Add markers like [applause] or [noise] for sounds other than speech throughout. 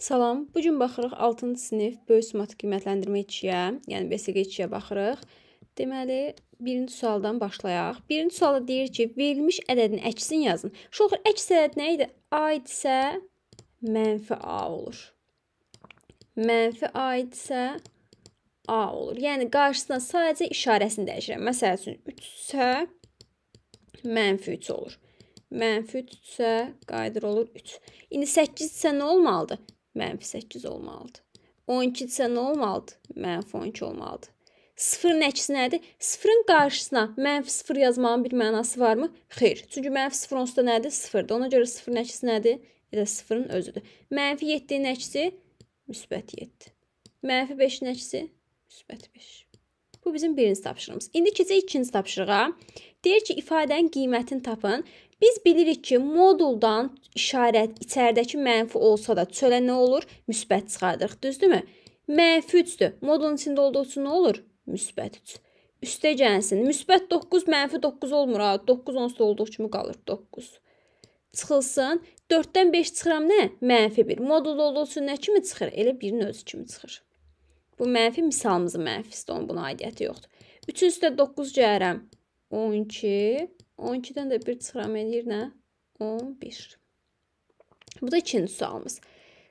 Salam. Bu gün baxırıq 6-cı sinif böyük summativ qiymətləndirmə 2-yə, yəni BSQ 2-yə baxırıq. Deməli, birinci sualdan başlayaq. Birinci sualda deyir ki, verilmiş ədədin əksini yazın. Şoxur, əks ədəd nə idi? A idisə mənfi A olur. Mənfi A idisə A olur. Yəni, qarşısına sadəcə işarəsini dəyişirəm. Məsəl üçün, 3 isə mənfi 3 olur mənfi 3 isə qayıdır olur 3. İndi 8 isə nə olmalıdır? mənfi 8 olmalıdır. 12-dirsə nə olmalıdır? Mənfi 12 olmalıdır. Sıfırın əksi nədir? Sıfırın qarşısına mənfi sıfır yazmağın bir mənası varmı? Xeyr. Çünki mənfi sıfır onsuz da nədir? Sıfırdır. Ona görə sıfırın əksi nədir? Elə sıfırın özüdür. Mənfi 7-in əksi müsbət 7. Mənfi 5-in əksi müsbət 5. Bu bizim birinci tapşırığımız. İndi keçək ikinci tapşırığa. Deyir ki, ifadənin qiymətini tapın Biz bilirik ki, moduldan işarət içəridəki mənfi olsa da çölə nə olur? Müsbət çıxardırıq, düzdürmü? Mənfi 3-dür. Modulun içində olduğu üçün nə olur? Müsbət 3. Üstə gəlsin. Müsbət 9, mənfi 9 olmur. Ha. 9 onsuz olduğu kimi qalır 9. Çıxılsın. 4-dən 5 çıxıram nə? Mənfi 1. Modul olduğu üçün nə kimi çıxır? Elə 1-in özü kimi çıxır. Bu mənfi misalımızın mənfisidir. Onun buna aidiyyəti yoxdur. 3-ün üstə 9 gəlirəm. 12. 12-dən də 1 çıxıram eləyir nə? 11. Bu da ikinci sualımız.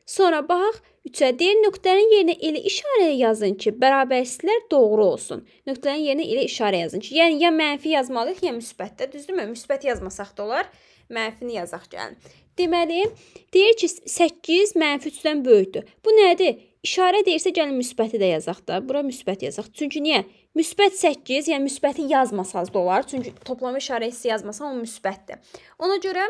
Sonra bax, üçədir nöqtənin yerinə elə işarə yazın ki, bərabərsizlər doğru olsun. Nöqtənin yerinə elə işarə yazın ki, yəni ya mənfi yazmalıyıq, ya müsbətdə, düzdürmü? Müsbət yazmasaq da olar, mənfini yazaq gəlin. Yəni. Deməli, deyir ki, 8 mənfi 3-dən böyükdür. Bu nədir? İşarə deyirsə gəlin müsbəti də yazaq da. Bura müsbət yazaq. Çünki niyə? Müsbət 8, yəni müsbəti yazmasanız da olar. Çünki toplama işarəsi yazmasan o müsbətdir. Ona görə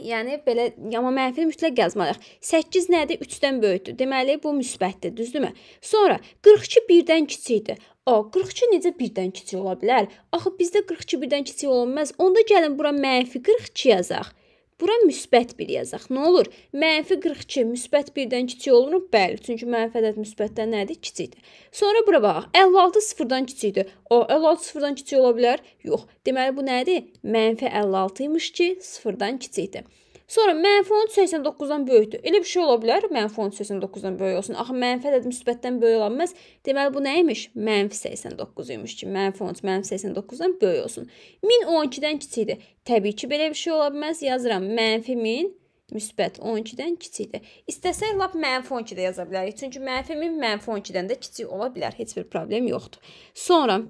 Yəni belə amma mənfi mütləq yazmalıyıq. 8 nədir? 3-dən böyükdür. Deməli bu müsbətdir, düzdürmü? Sonra 42 1-dən kiçikdir. O 42 necə 1-dən kiçik ola bilər? Axı bizdə 42 1-dən kiçik ola bilməz. Onda gəlin bura -42 yazaq. Bura müsbət 1 yazaq. Nə olur? Mənfi 42 müsbət 1-dən kiçik olunub? Bəli, çünki mənfi ədəd müsbətdən nədir? Kiçikdir. Sonra bura baxaq. 56 sıfırdan kiçikdir. O 56 sıfırdan kiçik ola bilər? Yox. Deməli bu nədir? Mənfi 56 imiş ki, sıfırdan kiçikdir. Sonra mənfi 89-dan böyükdür. Elə bir şey ola bilər, mənfi 89-dan böyük olsun. Axı mənfi ədəd müsbətdən böyük ola bilməz. Deməli bu nə imiş? Mənfi 89 imiş ki, mənfi 10 mənfi 89-dan böyük olsun. 1012-dən kiçikdir. Təbii ki, belə bir şey ola bilməz. Yazıram mənfi 1000 müsbət 12-dən kiçikdir. İstəsək lap mənfi 12-də yaza bilərik. Çünki mənfi 1000 mənfi 12-dən də kiçik ola bilər. Heç bir problem yoxdur. Sonra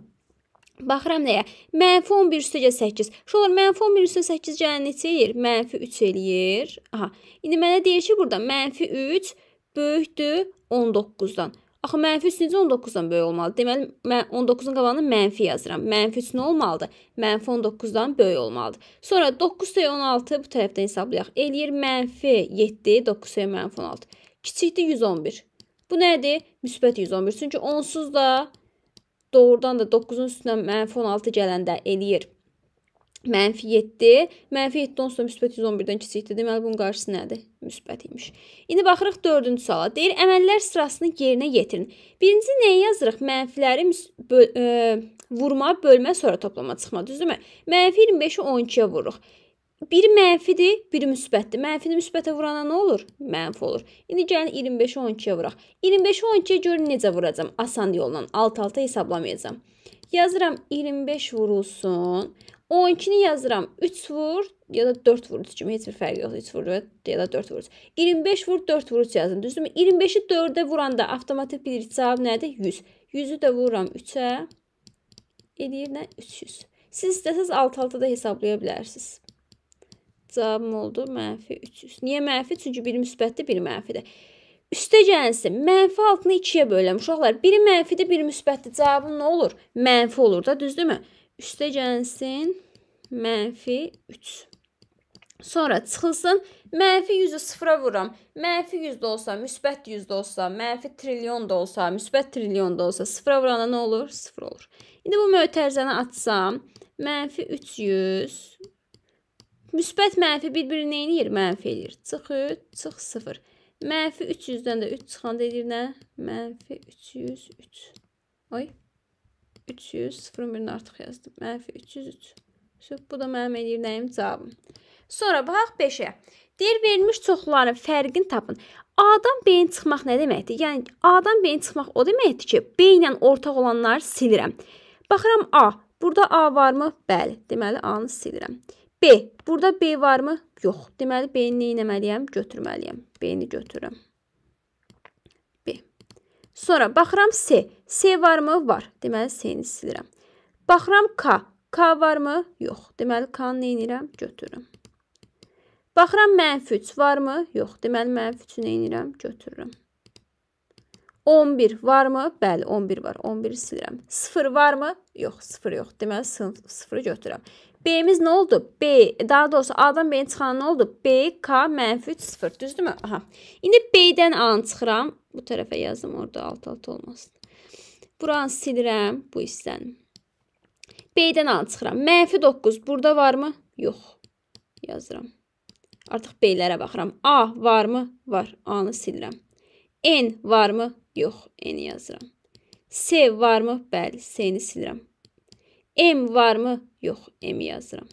Baxıram nəyə? Mənfi 11 üstə 8. Şolar mənfi 11 üstə 8 gələn neçə eləyir? Mənfi 3 eləyir. Aha. İndi mənə deyir ki, burada mənfi 3 böyükdür 19-dan. Axı mənfi 3 necə 19-dan böyük olmalı? Deməli, mən 19-un qabağına mənfi yazıram. Mənfi 3 nə olmalıdır? Mənfi 19-dan böyük olmalıdır. Sonra 9 sayı 16 bu tərəfdən hesablayaq. Eləyir mənfi 7, 9 sayı mənfi 16. Kiçikdir 111. Bu nədir? Müsbət 111. Çünki onsuz da doğrudan da 9-un üstünə mənfi 16 gələndə eləyir mənfi 7, mənfi 7-dən sonra müsbət 111-dən kiçikdir. Deməli bunun qarşısı nədir? Müsbət imiş. İndi baxırıq 4-cü suala. Deyir əməllər sırasını yerinə yetirin. Birinci nəyə yazırıq? Mənfiləri böl ə, e, vurma, bölmə, sonra toplama, çıxma, düzdürmü? Mənfi 25-i 12-yə vururuq. Biri mənfidir, biri müsbətdir. Mənfini müsbətə vurana nə olur? Mənfi olur. İndi gəlin 25-i 12-yə vuraq. 25-i 12-yə görün necə vuracam? Asan yolla, alt-alta hesablamayacam. Yazıram 25 vurulsun. 12-ni yazıram 3 vur ya da 4 vur kimi heç bir fərqi yoxdur. 3 vur ya da 4 vur. 25 vur 4 vur yazın. Düzdürmü? 25-i 4-ə vuranda avtomatik bir cavab nədir? 100. 100-ü də vururam 3-ə. Eləyir nə? 300. Siz istəsəz alt-alta da hesablaya bilərsiniz. Cavabım oldu mənfi 300. Niyə mənfi? Çünki biri müsbətdir, biri mənfidir. Üstə gəlsə, mənfi altını 2-yə böləm uşaqlar. Biri mənfidir, biri müsbətdir. Cavabım nə olur? Mənfi olur da, düzdürmü? Üstə gəlsin mənfi 3. Sonra çıxılsın, mənfi 100-ü sıfıra vuram. Mənfi 100 də olsa, müsbət 100 də olsa, mənfi trilyon da olsa, müsbət trilyon da olsa, sıfıra vuranda nə olur? Sıfır olur. İndi bu mötərizəni atsam, mənfi 300 Müsbət mənfi bir-biri nə eləyir? Mənfi eləyir. Çıx 3, çıx 0. Mənfi 300-dən də 3 çıxanda eləyir nə? Mənfi 303. Oy. 300, 0-ın birini artıq yazdım. Mənfi 303. Şöp, bu da mənim eləyir nəyim cavabım. Sonra bax 5-ə. Deyir verilmiş çoxların fərqini tapın. A-dan B-yə çıxmaq nə deməkdir? Yəni A-dan B-yə çıxmaq o deməkdir ki, B ilə ortaq olanları silirəm. Baxıram A. Burada A varmı? Bəli. Deməli A-nı silirəm. B. Burada B varmı? Yox. Deməli, B-ni nə etməliyəm? Götürməliyəm. B-ni götürürəm. B. Sonra baxıram C. C varmı? Var. Deməli, C-ni silirəm. Baxıram K. K varmı? Yox. Deməli, K-nı nə edirəm? Götürürəm. Baxıram mənfi 3 varmı? Yox. Deməli, mənfi 3-ü nə edirəm? Götürürəm. 11 varmı? Bəli, 11 var. 11-i silirəm. 0 varmı? Yox, 0 yox. Deməli, 0-ı götürürəm. B-miz nə oldu? B, daha doğrusu A-dan B-ni çıxan nə oldu? B, K, mənfi 3, 0. Düzdürmü? Aha. İndi B-dən A-nı çıxıram. Bu tərəfə yazdım, orada alt-alt olmasın. Buranı silirəm, bu hissəni. B-dən A-nı çıxıram. Mənfi 9 burada varmı? Yox. Yazıram. Artıq B-lərə baxıram. A varmı? Var. A-nı silirəm. N varmı? Yox. N-i yazıram. S varmı? Bəli, S-ni silirəm. M varmı? Yox, M yazıram.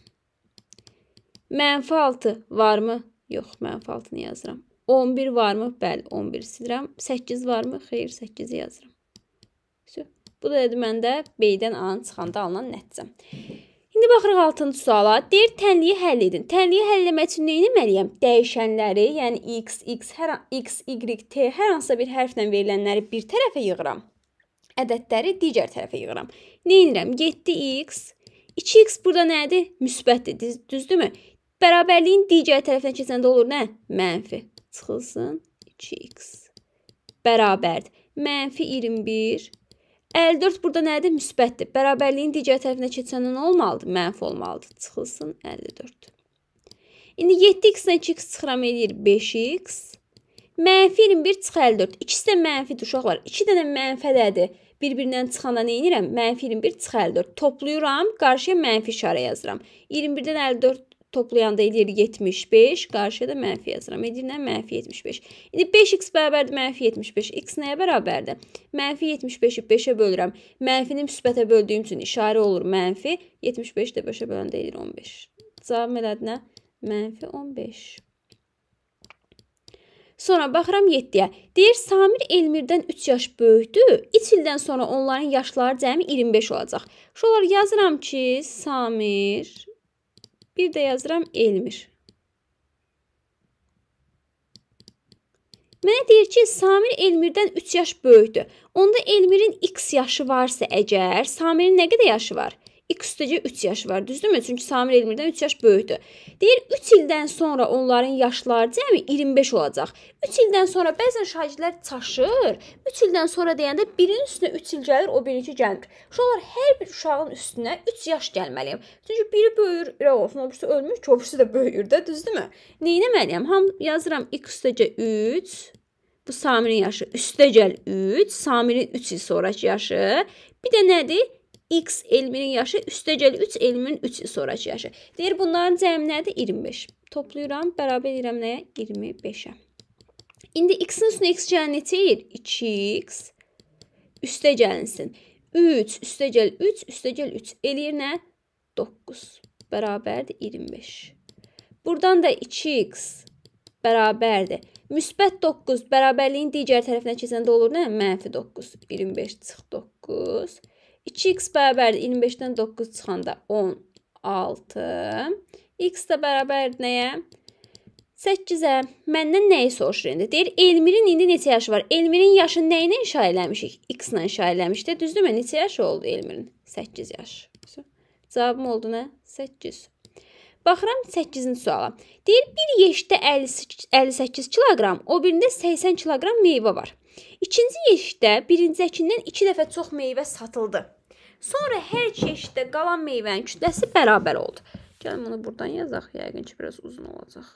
Mənfi 6 varmı? Yox, mənfi 6-nı yazıram. 11 varmı? Bəli, 11 silirəm. 8 varmı? Xeyr, 8-i yazıram. So, bu da məndə B-dən A-nın çıxanda alınan nəticə. İndi baxırıq 6-cı suala. Deyir, tənliyi həll edin. Tənliyi həll etmək üçün nə etməliyəm? Dəyişənləri, yəni x, x, hər x, y, t hər hansısa bir hərflə verilənləri bir tərəfə yığıram ədədləri digər tərəfə yığıram. Nə edirəm? 7x 2x burada nədir? Müsbətdir, düzdürmü? Bərabərliyin digər tərəfinə keçəndə olur nə? Mənfi. Çıxılsın 2x. Bərabərdir. Mənfi 21. 54 burada nədir? Müsbətdir. Bərabərliyin digər tərəfinə keçəndə nə olmalıdır? Mənfi olmalıdır. Çıxılsın 54. İndi 7x-dən 2x çıxıram eləyir 5x. Mənfi 21 çıx 54. İkisi də mənfidir uşaqlar. İki dənə mənfədədir. Bir-birindən çıxanda nə edirəm? Mənfi 21 çıx 54. Toplayıram, qarşıya mənfi işarə yazıram. 21-dən 54 toplayanda eləyir 75, qarşıya da mənfi yazıram. Edir nə? Mənfi 75. İndi 5x bərabərdir mənfi 75. X nəyə bərabərdir? Mənfi 75-i 5-ə bölürəm. Mənfini müsbətə böldüyüm üçün işarə olur mənfi. 75-i də 5-ə böləndə eləyir 15. Cavab elədinə mənfi 15. Sonra baxıram 7-yə. Deyir Samir Elmirdən 3 yaş böyükdür. 3 ildən sonra onların yaşları cəmi 25 olacaq. Şolar yazıram ki, Samir bir də yazıram Elmir. Mənə deyir ki, Samir Elmirdən 3 yaş böyükdür. Onda Elmirin x yaşı varsa əgər, Samirin nə qədər yaşı var? X üstəcə 3 yaş var, düzdürmü? Çünki Samir Elmirdən 3 yaş böyükdür. Deyir 3 ildən sonra onların yaşları cəmi 25 olacaq. 3 ildən sonra bəzən şagirdlər çaşır. 3 ildən sonra deyəndə birinin üstünə 3 il gəlir, o birinci gəlmir. Uşaqlar hər bir uşağın üstünə 3 yaş gəlməli. Çünki biri böyüyür, ürək olsun, öbürsü ölmür, köbürsü də böyüyür də, düzdürmü? Neynəməliyəm? Ham yazıram X üstəcə 3 Bu Samirin yaşı üstə gəl 3, Samirin 3 il sonrakı yaşı. Bir də nədir? x elminin yaşı üstəgəl 3 elmin 3 sonrakı yaşı. Deyir bunların cəmi nədir? 25. Toplayıram, bərabər edirəm nəyə? 25-ə. İndi x-in üstünə x gəlin etəyir? 2x üstə gəlinsin. 3 üstəgəl 3 üstəgəl 3 eləyir nə? 9 bərabərdir 25. Buradan da 2x bərabərdir. Müsbət 9 bərabərliyin digər tərəfinə keçəndə olur nə? Mənfi 9. 25 çıx 9. 2x bərabərdir 25-dən 9 çıxanda 16. x də bərabər nəyə? 8-ə. Məndən nəyi soruşur indi? Deyir, Elmirin indi neçə yaşı var? Elmirin yaşı nə ilə inşa eləmişik? X ilə inşa eləmişdi. Düzdürmü? Neçə yaşı oldu Elmirin? 8 yaş. Cavabım oldu nə? 8. Baxıram 8-ci suala. Deyir, bir yeşdə 58 kiloqram, o birində 80 kiloqram meyvə var. İkinci yeşikdə birincəkindən 2 dəfə çox meyvə satıldı. Sonra hər çeşiddə qalan meyvənin kütləsi bərabər oldu. Gəlin bunu buradan yazaq, yəqin ki, biraz uzun olacaq.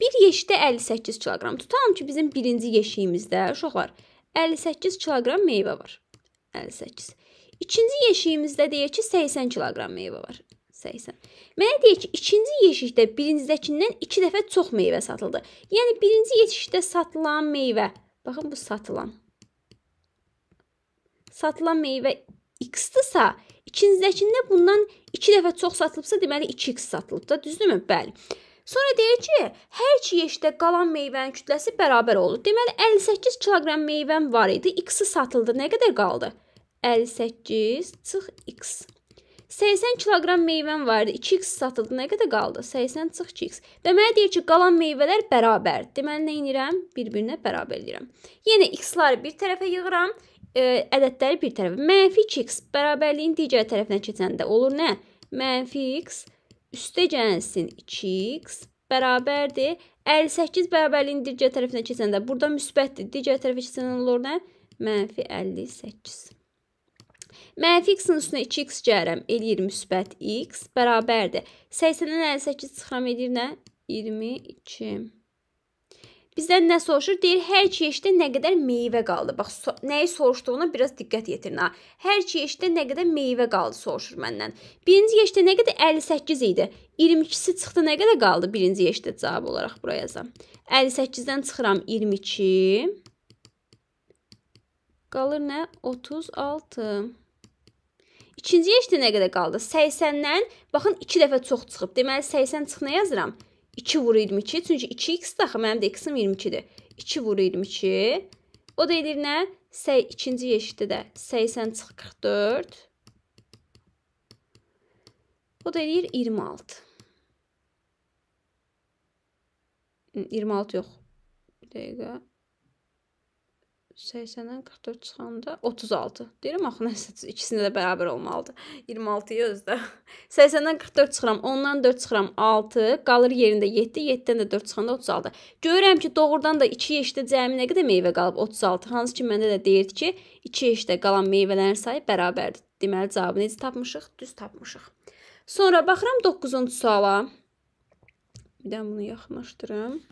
Bir yeşikdə 58 kiloqram. Tutalım ki, bizim birinci yeşiyimizdə uşaqlar 58 kiloqram meyvə var. 58. İkinci yeşiyimizdə deyək ki, 80 kiloqram meyvə var hissəsə isə. Mənə deyir ki, ikinci yeşikdə birincidəkindən 2 dəfə çox meyvə satıldı. Yəni birinci yeşikdə satılan meyvə, baxın bu satılan. Satılan meyvə x-dırsa, ikincidəkində bundan 2 dəfə çox satılıbsa, deməli 2x satılıb da, düzdürmü? Bəli. Sonra deyir ki, hər iki yeşikdə qalan meyvənin kütləsi bərabər olur. Deməli 58 kiloqram meyvəm var idi, x-i satıldı. Nə qədər qaldı? 58 çıx x. 80 kiloqram meyvəm var idi. 2x satıldı. Nə qədər qaldı? 80 çıx 2x. Və mənə deyir ki, qalan meyvələr bərabərdir. Deməli nə edirəm? Bir-birinə bərabər eləyirəm. Yenə x-ları bir tərəfə yığıram, ə, e, ədədləri bir tərəfə. Mənfi 2x bərabərliyin digər tərəfinə keçəndə olur nə? Mənfi x üstə gəlsin 2x bərabərdir. 58 bərabərliyin digər tərəfinə keçəndə burada müsbətdir. Digər tərəfə keçəndə olur nə? Mənfi 58. Mənfi x-in üstünə 2x cərəm eləyir müsbət x bərabərdir. 80-dən 58 çıxıram edir nə? 22. Bizdən nə soruşur? Deyir, hər çeşdə nə qədər meyvə qaldı? Bax, so nəyi soruşduğuna biraz diqqət yetirin ha. Hər çeşdə nə qədər meyvə qaldı soruşur məndən. Birinci yeşdə nə qədər 58 idi. 22-si çıxdı, nə qədər qaldı birinci yeşdə cavab olaraq bura yazam. 58-dən çıxıram 22. Qalır nə? 36. İkinci yaşda nə qədər qaldı? 80-dən, baxın, 2 dəfə çox çıxıb. Deməli, 80 çıx nə yazıram? 2 vur 22, çünki 2x-də axı mənim də x-im 22-dir. 2 vur 22, o da edir nə? 2-ci yeşitdə də 80 çıx 44, o da edir 26. 26 yox, bir dəqiqə. 80-dən 44 çıxanda 36. Deyirəm axı nəsə ikisini də bərabər olmalıdır. 26-yı özdə. 80-dən 44 çıxıram, 10-dan 4 çıxıram, 6, qalır yerində 7, 7-dən də 4 çıxanda 36. Görürəm ki, doğrudan da 2 yeşdə cəmi nə qədər meyvə qalıb? 36. Hansı ki, məndə də deyirdi ki, 2 yeşdə qalan meyvələrin sayı bərabərdir. Deməli cavabı necə tapmışıq? Düz tapmışıq. Sonra baxıram 9-cu suala. Bir də bunu yaxınlaşdırım.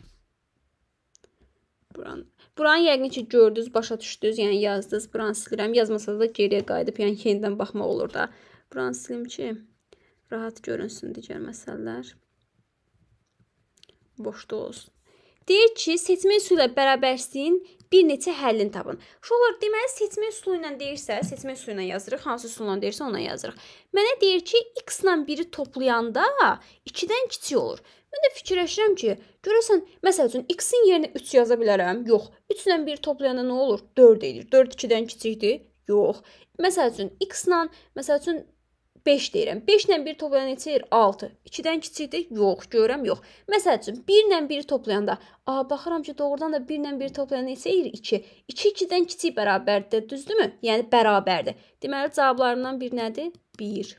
Buranı Buranı yəqin ki, gördünüz, başa düşdünüz, yəni yazdınız. Buranı silirəm. Yazmasanız da geriyə qayıdıb, yəni yenidən baxmaq olur da. Buranı silim ki, rahat görünsün digər məsələlər. Boşda olsun. Deyir ki, seçmə üsulu ilə bərabərsliyin bir neçə həllini tapın. Uşaqlar, deməli seçmə üsulu ilə deyirsə, seçmə üsulu ilə yazırıq, hansı üsulla deyirsə, ona yazırıq. Mənə deyir ki, x ilə 1-i toplayanda 2-dən kiçik olur. Mən də fikirləşirəm ki, görəsən, məsəl üçün x-in yerinə 3 yaza bilərəm? Yox. 3 ilə 1 toplayanda nə olur? 4 edir. 4 2-dən kiçikdir? Yox. Məsəl üçün x ilə, məsəl üçün 5 deyirəm. 5 ilə 1 toplayanda neçə edir? 6. 2-dən kiçikdir? Yox, görürəm, yox. Məsəl üçün 1 ilə 1 toplayanda, a, baxıram ki, doğrudan da 1 ilə 1 toplayanda neçə edir? 2. 2 2-dən kiçik bərabərdir, düzdürmü? Yəni bərabərdir. Deməli cavablarımdan bir nədir? 1.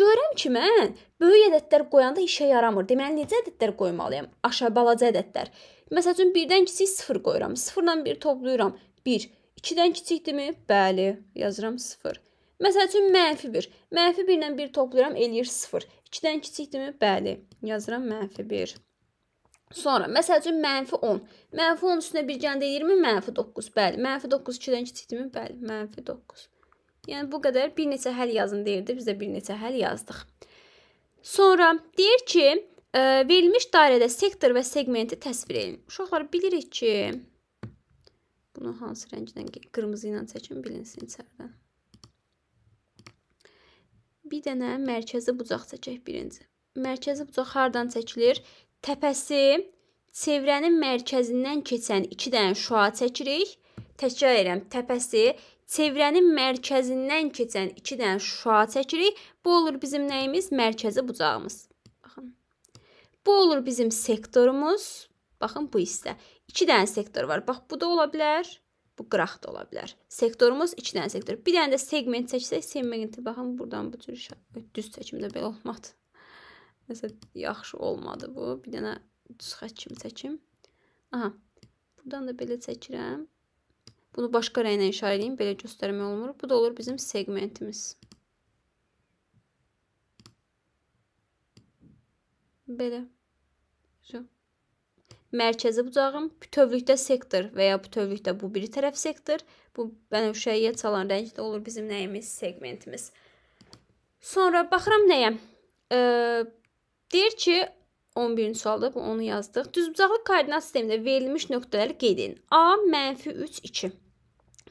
Görürəm ki, mən böyük ədədlər qoyanda işə yaramır. Deməli necə ədədlər qoymalıyam? Aşağı balaca ədədlər. Məsəl üçün 1-dən kiçik 0 qoyuram. 0 ilə 1 toplayıram. 1. 2-dən kiçikdirmi? Bəli, yazıram 0. Məsəl üçün mənfi 1. Mənfi 1 ilə 1 toplayıram, eləyir 0. 2-dən kiçikdirmi? Bəli. Yazıram mənfi 1. Sonra, məsəl üçün, mənfi 10. Mənfi 10 üstünə bir gəndə eləyirmi? Mənfi 9. Bəli. Mənfi 9 2-dən kiçikdirmi? Bəli. Mənfi 9. Yəni, bu qədər bir neçə həl yazın deyirdi. Biz də bir neçə həl yazdıq. Sonra, deyir ki, ə, e, verilmiş dairədə sektor və segmenti təsvir edin. Uşaqlar, bilirik ki, bunu hansı rəngdən, qırmızı ilə çəkin, bilinsin içərdən bir dənə mərkəzi bucaq çəkək birinci. Mərkəzi bucaq hardan çəkilir? Təpəsi çevrənin mərkəzindən keçən 2 dənə şüa çəkirik. Təkrar edirəm, təpəsi çevrənin mərkəzindən keçən 2 dənə şüa çəkirik. Bu olur bizim nəyimiz? Mərkəzi bucağımız. Baxın. Bu olur bizim sektorumuz. Baxın bu hissə. 2 dənə sektor var. Bax bu da ola bilər. Bu qıraq da ola bilər. Sektorumuz 2 dənə sektor. Bir dənə də segment seçsək, segmenti baxın buradan bu cür düz seçimdə belə olmadı. Məsələn, [laughs] yaxşı olmadı bu. Bir dənə düz xətt kimi seçim. Aha. Buradan da belə çəkirəm. Bunu başqa rənglə işarə edeyim, belə göstərmək olmur. Bu da olur bizim segmentimiz. Belə mərkəzi bucağım, bütövlükdə sektor və ya bütövlükdə bu biri tərəf sektor. Bu bənövşəyə çalan rəng də olur bizim nəyimiz, segmentimiz. Sonra baxıram nəyə? E, deyir ki, 11-ci sualda bu onu yazdıq. Düzbucaqlı koordinat sistemində verilmiş nöqtələri qeyd edin. A -3 2.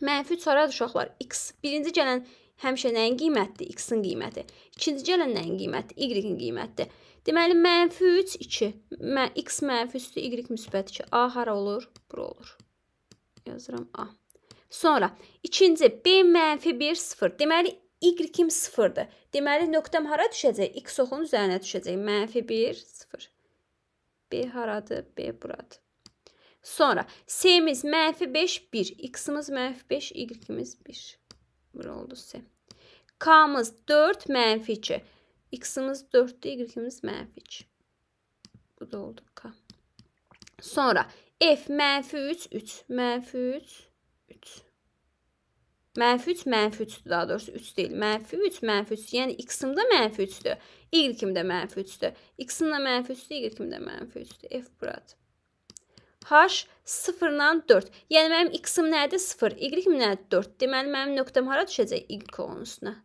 Mənfi 3 haradır uşaqlar? X. Birinci gələn həmişə nəyin qiymətidir? X-in qiyməti. İkinci gələn nəyin qiymətidir? Y-in qiymətidir. Deməli, mənfi 3, 2. Mə, x mənfi üstü, y müsbət 2. A hara olur? Bura olur. Yazıram A. Sonra, ikinci, B mənfi 1, 0. Deməli, y-im 0-dır. Deməli, nöqtəm hara düşəcək? X oxunun üzərinə düşəcək. Mənfi 1, 0. B haradır? B buradır. Sonra, C-miz mənfi 5, 1. X-imiz mənfi 5, Y-imiz 1. Bura oldu C. K-mız 4, mənfi 2. X-imiz 4-dür, Y-imiz mənfi 2. Bu da oldu K. Sonra F mənfi 3, 3, mənfi 3, 3. Mənfi 3, mənfi 3-dür daha doğrusu. 3 deyil. Mənfi 3, mənfi 3. Yəni x-im də mənfi 3-dür. Y-im də mənfi 3-dür. X-im də mənfi 3-dür, Y-im də mənfi 3-dür. F buradır. H 0-dan 4. Yəni mənim x-im nədir? 0. Y-im nədir? 4. Deməli, mənim nöqtəm hara düşəcək? Y kolonusuna.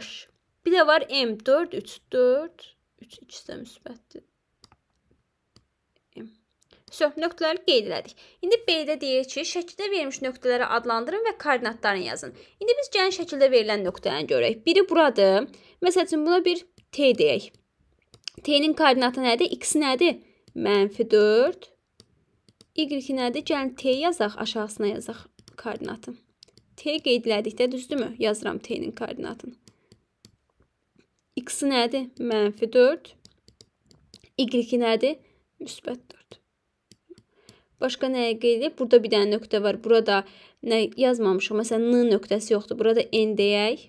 H. Bir də var M. 4, 3, 4. 3, ikisi də müsbətdir. Söhb nöqtələri qeyd elədik. İndi B-də deyir ki, şəkildə verilmiş nöqtələri adlandırın və koordinatlarını yazın. İndi biz gəlin şəkildə verilən nöqtəni görək. Biri buradır. Məsəl üçün buna bir T deyək. T-nin koordinatı nədir? X nədir? Mənfi 4. Y nədir? Gəlin T yazaq, aşağısına yazaq koordinatı. T qeyd elədikdə düzdürmü? Yazıram T-nin koordinatını. X nədir? Mənfi 4. Y nədir? Müsbət 4. Başqa nəyə qeyd edib? Burada bir dənə nöqtə var. Burada nə yazmamışıq? Məsələn, n nöqtəsi yoxdur. Burada n deyək.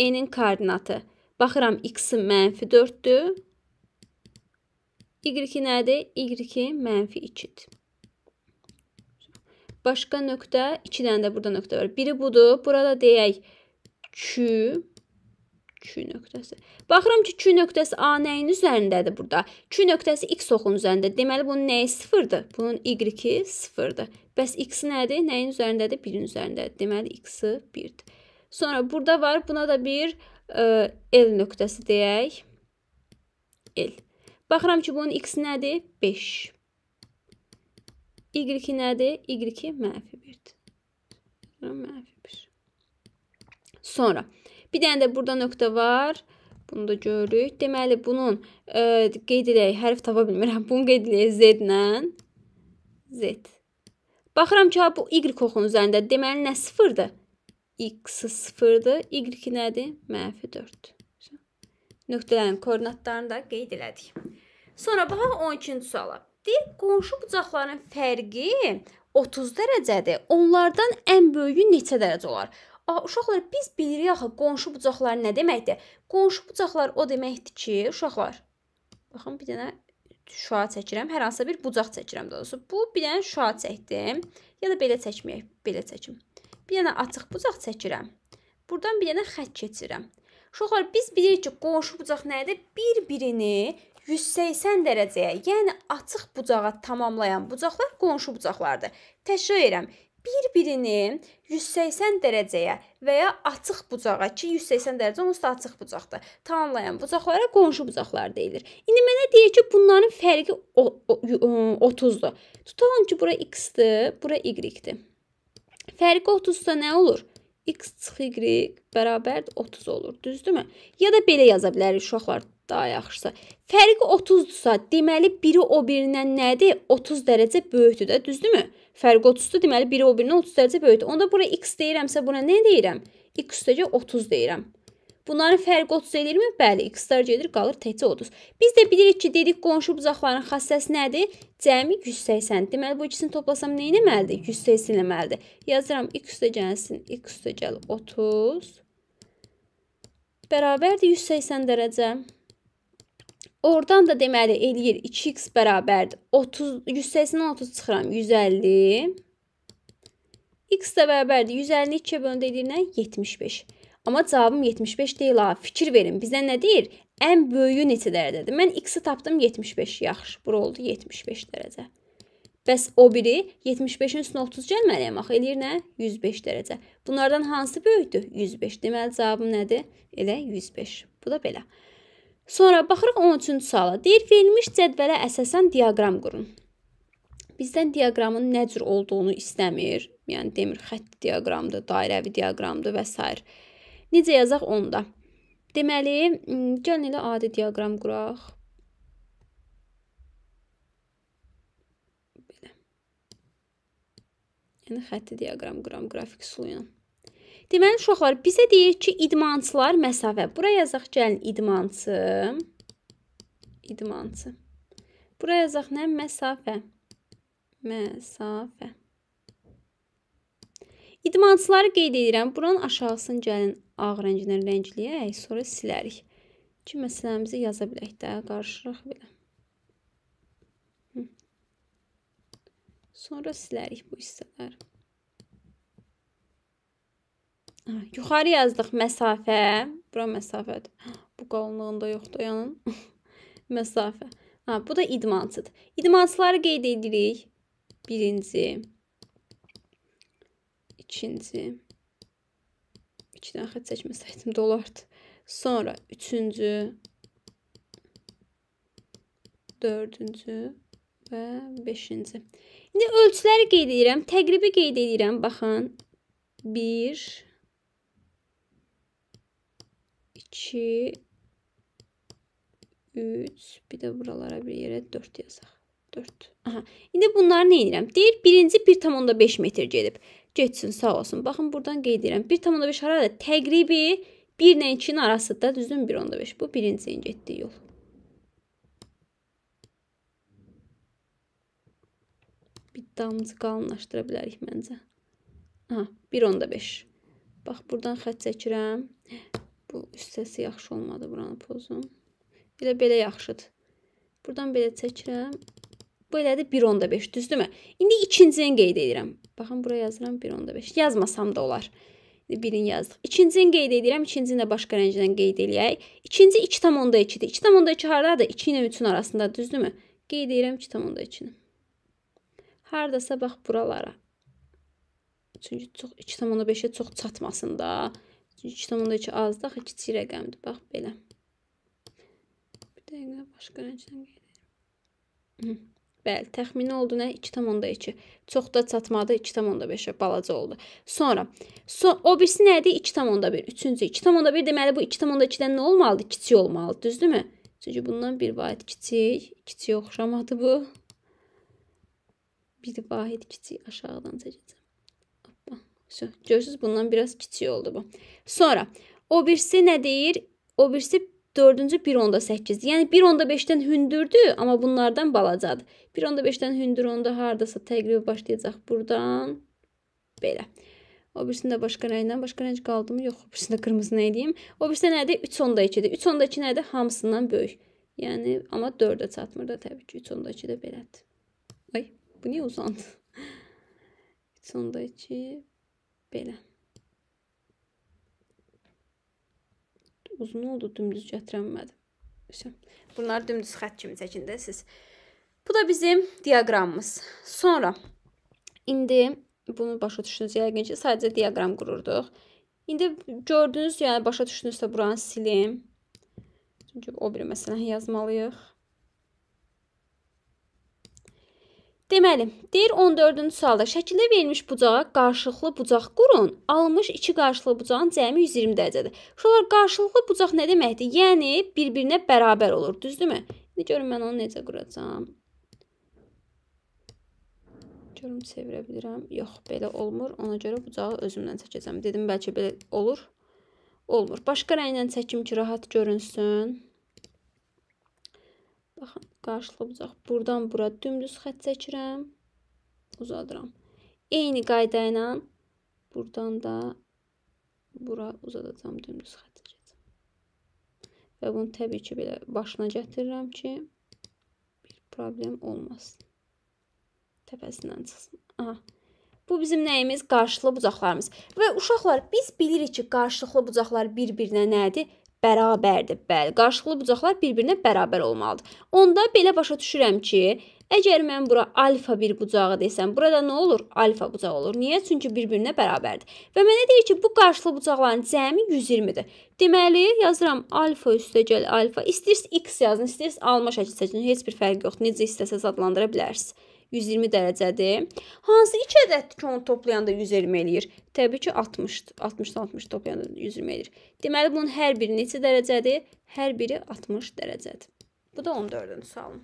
n-in koordinatı. Baxıram, x-i mənfi 4-dür. Y nədir? Y mənfi 2-dir. Başqa nöqtə, 2 dənə də burada nöqtə var. Biri budur. Burada deyək, q Q nöqtəsi. Baxıram ki, Q nöqtəsi A nəyin üzərindədir burada? Q nöqtəsi X oxun üzərində. Deməli, bunun nəyi 0-dır? Bunun Y-i 0-dır. Bəs X nədir? Nəyin üzərindədir? 1-in üzərindədir. Deməli, X-i 1-dir. Sonra burada var, buna da bir ə, e, L nöqtəsi deyək. L. Baxıram ki, bunun X nədir? 5. Y-i nədir? Y-i mənfi 1-dir. Mənfi 1. Sonra. Bir dənə də burada nöqtə var. Bunu da görürük. Deməli, bunun ə, e, qeyd edək, hərf tapa bilmirəm. Bunu qeyd edək Z ilə. Z. Baxıram ki, bu Y oxun üzərində. Deməli, nə sıfırdır? X sıfırdır. Y nədir? Mənfi 4. Nöqtələrin koordinatlarını da qeyd elədik. Sonra baxaq 12-ci suala. Deyir, qonşu bucaqların fərqi 30 dərəcədir. Onlardan ən böyüyü neçə dərəcə olar? Uşaqlar, biz bilirik axı qonşu bucaqlar nə deməkdir? Qonşu bucaqlar o deməkdir ki, uşaqlar. Baxın, bir dənə şua çəkirəm, hər hansısa bir bucaq çəkirəm daha doğrusu. Bu bir dənə şua çəkdim. Ya da belə çəkməyək, belə çəkim. Bir dənə açıq bucaq çəkirəm. Burdan bir dənə xətt keçirəm. Uşaqlar, biz bilirik ki, qonşu bucaq nədir? Bir-birini 180 dərəcəyə, yəni açıq bucağa tamamlayan bucaqlar qonşu bucaqlardır. Təkrar edirəm bir-birini 180 dərəcəyə və ya açıq bucağa ki, 180 dərəcə onsuz da açıq bucaqdır. Tamamlayan bucaqlara qonşu bucaqlar deyilir. İndi mənə deyir ki, bunların fərqi 30-dur. Tutalım ki, bura x-dir, bura y-dir. Fərqi 30-sa nə olur? x çıx y bərabərdir 30 olur, düzdürmü? Ya da belə yaza bilərik uşaqlar daha yaxşısı. Fərqi 30-dursa, deməli biri o birindən nədir? 30 dərəcə böyükdür də, düzdürmü? Fərqi 30-dur, deməli biri o birindən 30 dərəcə böyükdür. Onda bura x deyirəmsə, buna nə deyirəm? x üstəcə 30 deyirəm. Bunların fərqi 30 edirmi? Bəli, x dərəcə edir, qalır təkcə 30. Biz də bilirik ki, dedik qonşu bucaqların xassəsi nədir? Cəmi 180. Deməli bu ikisini toplasam nə etməlidir? 180 eləməlidir. Yazıram x üstəcəlsin, x üstəcəl 30 bərabərdir 180 dərəcə. Oradan da deməli eləyir 2x bərabərdir. 30 180-dən 30 çıxıram 150. x də bərabərdir 150 2-yə böləndə eləyirlə 75. Amma cavabım 75 deyil ha. Fikir verin. Bizə nə deyir? Ən böyüyü neçə dərəcədir? Mən x-i tapdım 75. Yaxşı, bura oldu 75 dərəcə. Bəs o biri 75-in üstünə 30 gəlməliyəm axı eləyir nə? 105 dərəcə. Bunlardan hansı böyükdür? 105. Deməli cavabım nədir? Elə 105. Bu da belə. Sonra baxırıq 13-cü suala. Deyir, verilmiş cədvələ əsasən diaqram qurun. Bizdən diaqramın nə cür olduğunu istəmir. Yəni demir xətti diaqramdır, dairəvi diaqramdır və s. Necə yazaq onda? Deməli, gəlin elə adi diaqram quraq. Belə. Yəni xətti diaqram quram qrafik üsulu ilə. Deməli uşaqlar, bizə deyir ki, idmançılar məsafə. Bura yazaq gəlin idmançı. İdmançı. Bura yazaq nə? Məsafə. Məsafə. İdmançıları qeyd edirəm. Buranın aşağısını gəlin ağ rənglə rəngləyək, sonra silərik ki, məsələmizi yaza bilək də, qarışırıq belə. Sonra silərik bu hissələri. Yuxarı yazdıq məsafə. Bura məsafədir. Bu qalınlığında yoxdur yanın. [laughs] məsafə. Ha, bu da idmansıdır. İdmansları qeyd edirik. Birinci. İkinci. İkidən xət çəkməsəydim də olardı. Sonra üçüncü. Dördüncü və beşinci. İndi ölçüləri qeyd edirəm. Təqribi qeyd edirəm. Baxın. Bir. 2 3 bir də buralara bir yerə 4 yazaq. 4. Aha. İndi bunları nə edirəm? Deyir birinci 1.5 metr gedib. Getsin sağ olsun. Baxın buradan qeyd edirəm. 1.5 haradır? Təqribi 1 ilə 2-nin arasında düzdür 1.5. Bu birincinin getdiyi yol. Bir damcı qalınlaşdıra bilərik məncə. Aha, 1.5. Bax buradan xətt çəkirəm. Bu üstəsi yaxşı olmadı buranın pozun. Elə belə yaxşıdır. Buradan belə çəkirəm. Bu elədir 1.5, düzdürmü? İndi ikincini qeyd edirəm. Baxın, bura yazıram 1.5. Yazmasam da olar. Birini yazdıq. İkincini qeyd edirəm. İkincini də başqa rəngdən qeyd eləyək. İkinci 2.2-dir. 2.2 hardadır? 2 ilə 3-ün arasında, düzdürmü? Qeyd edirəm 2.2-ni. Hardasa bax buralara. Çünki çox 2.5-ə çox çatmasın da. 2,2 azdır. Axı kiçik rəqəmdir. Bax belə. Bir dəqiqə başqa rəngdən gedir. Bəli, təxmini oldu nə? 2,2. Çox da çatmadı. 2,5-ə balaca oldu. Sonra so o birisi nədir? 2,1. Üçüncü 2,1 deməli bu 2,2-dən nə olmalıdır? Kiçik olmalıdır, düzdürmü? Çünki bundan bir vahid kiçik, kiçiyə oxşamadı bu. Bir vahid kiçik aşağıdan çəkəcəm. Görürsüz, bundan biraz kiçik oldu bu. Sonra o birisi nə deyir? O birisi 4-cü 1.8. Yəni 1.5-dən hündürdür, amma bunlardan balacadır. 1.5-dən hündür onda hardasa təqribi başlayacaq burdan. Belə. O birisində başqa rəngdən başqa rəng qaldı mı? Yox, o birisində qırmızı nə edeyim? O birisində nədir? 3.2-dir. 3.2 nədir? Hamısından böyük. Yəni amma 4-ə çatmır da təbii ki, 3.2 də belədir. Ay, bu niyə uzandı? 3.2 [laughs] Belə. Uzun oldu, dümdüz gətirəmədim. Bunlar dümdüz xətt kimi çəkindəsiz. Bu da bizim diaqramımız. Sonra indi bunu başa düşdünüz yəqin ki, sadəcə diaqram qururduq. İndi gördünüz, yəni başa düşdünüzsə buranı silim. Çünki o bir məsələni yazmalıyıq. Deməli, deyir 14-cü sualda şəkildə verilmiş bucağa qarşılıqlı bucaq qurun. Alınmış iki qarşılıqlı bucağın cəmi 120 dərəcədir. Uşaqlar qarşılıqlı bucaq nə deməkdir? Yəni bir-birinə bərabər olur, düzdürmü? İndi görüm mən onu necə quracağam. Görüm çevirə bilirəm. Yox, belə olmur. Ona görə bucağı özümdən çəkəcəm. Dedim bəlkə belə olur. Olmur. Başqa rənglə çəkim ki, rahat görünsün. Baxın, qarşılı bucaq buradan bura dümdüz xətt çəkirəm. Uzadıram. Eyni qayda ilə buradan da bura uzadacam dümdüz xətt çəkəcəm. Və bunu təbii ki, belə başına gətirirəm ki, bir problem olmasın. Təpəsindən çıxsın. Aha. Bu bizim nəyimiz? Qarşılıqlı bucaqlarımız. Və uşaqlar, biz bilirik ki, qarşılıqlı bucaqlar bir-birinə nədir? bərabərdir. Bəli, qarşılıqlı bucaqlar bir-birinə bərabər olmalıdır. Onda belə başa düşürəm ki, Əgər mən bura alfa bir bucağı desəm, burada nə olur? Alfa bucaq olur. Niyə? Çünki bir-birinə bərabərdir. Və mənə deyir ki, bu qarşılı bucaqların cəmi 120-dir. Deməli, yazıram alfa üstəgəl alfa. İstəyirsiniz x yazın, istəyirsiniz alma şəkli seçin, heç bir fərqi yoxdur. Necə istəsəz adlandıra bilərsiniz. 120 dərəcədir. Hansı iki ədəddir ki, onu toplayanda 120 eləyir? Təbii ki, 60-dır. 60-dan 60 toplayanda 120 eləyir. Deməli, bunun hər biri neçə dərəcədir? Hər biri 60 dərəcədir. Bu da 14-cü sualım.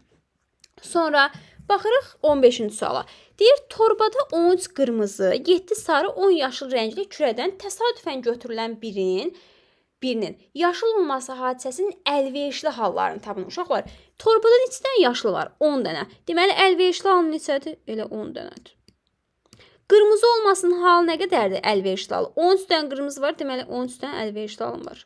Sonra baxırıq 15-ci suala. Deyir, torbada 13 qırmızı, 7 sarı, 10 yaşıl rəngli kürədən təsadüfən götürülən birin birinin yaşıl olması hadisəsinin əlverişli hallarını tapın uşaqlar. Torbada neçə dənə yaşıl var? 10 dənə. Deməli əlverişli halı neçədir? Elə 10 dənədir. Qırmızı olmasının halı nə qədərdir? Əlverişli halı. 13 dənə qırmızı var, deməli 13 dənə əlverişli halım var.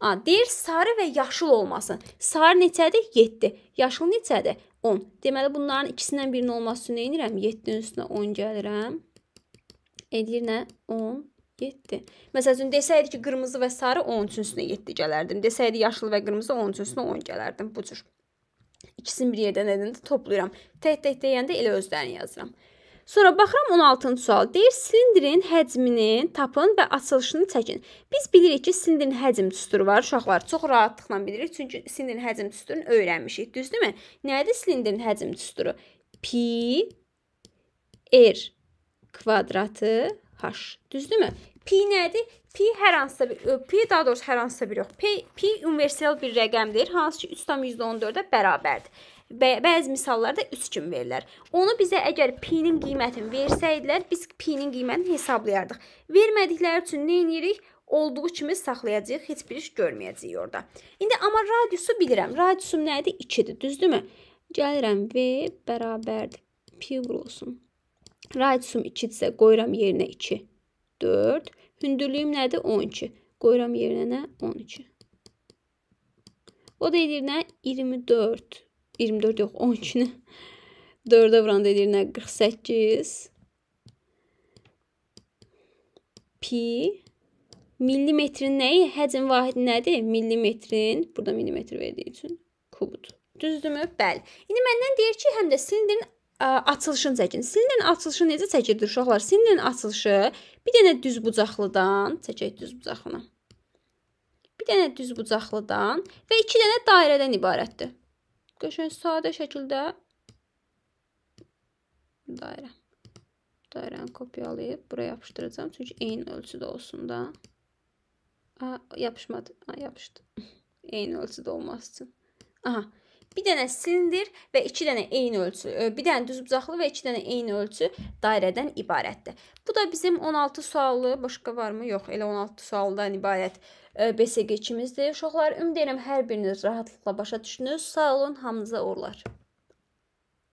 A, deyir sarı və yaşıl olmasın. Sarı neçədir? 7. Yaşıl neçədir? 10. Deməli bunların ikisindən birinin olması üçün nə edirəm? 7-nin üstünə 10 gəlirəm. Edir nə? 10 getdi. Məsələn, desəydi ki, qırmızı və sarı 10-un üstünə 7 gələrdim. Desəydi yaşıl və qırmızı 10-un üstünə 10 gələrdim. Bu cür. İkisini bir yerdən edəndə toplayıram. Tək-tək deyəndə elə özlərini yazıram. Sonra baxıram 16-cı sual. Deyir silindrin həcmini tapın və açılışını çəkin. Biz bilirik ki, silindrin həcm düsturu var. Uşaqlar çox rahatlıqla bilirik, çünki silindrin həcm düsturunu öyrənmişik, düzdürmü? Nədir silindrin həcm düsturu? Pi r kvadratı H. Düzdürmü? Pi nədir? Pi hər hansısa bir pi daha doğrusu hər hansısa bir yox. Pi pi universal bir rəqəmdir, hansı ki 3.14-ə bərabərdir. Bə bəzi misallarda 3 kimi verirlər. Onu bizə əgər pi-nin qiymətini versəydilər, biz pi-nin qiymətini hesablayardıq. Vermədikləri üçün nə edirik? olduğu kimi saxlayacağıq, heç bir iş görməyəcəyik orada. İndi amma radiusu bilirəm. Radiusum nədir? 2-dir, düzdürmü? Gəlirəm V bərabərdir. Pi vurulsun. Radiusum 2-dirsə qoyuram yerinə 2. 4. Hündürlüyüm nədir? 12. Qoyuram yerinə 12. O da edir nə? 24. 24 yox, 12-ni 4-ə vuranda edir nə? 48. Pi millimetrin nəyi? Həcm vahidi nədir? Millimetrin, burada millimetr verdiyi üçün kubudur. Düzdürmü? Bəli. İndi məndən deyir ki, həm də silindrin açılışını çəkin. Silinin açılışı necə çəkilir uşaqlar? Silinin açılışı bir dənə düz bucaqlıdan çəkək düz bucaqlını. Bir dənə düz bucaqlıdan və iki dənə dairədən ibarətdir. Qəşəng sadə şəkildə dairə. Dairəni kopyalayıb bura yapışdıracağım çünki eyni ölçüdə olsun da. A, yapışmadı. A, yapışdı. [laughs] eyni ölçüdə olması üçün. Aha bir dənə silindir və iki dənə eyni ölçü, e, bir dənə düzbucaqlı və iki dənə eyni ölçü dairədən ibarətdir. Bu da bizim 16 suallı, başqa varmı? Yox, elə 16 sualdan ibarət e, BSG-2-mizdir. Uşaqlar, ümid edirəm hər biriniz rahatlıqla başa düşdünüz. Sağ olun, hamınıza uğurlar.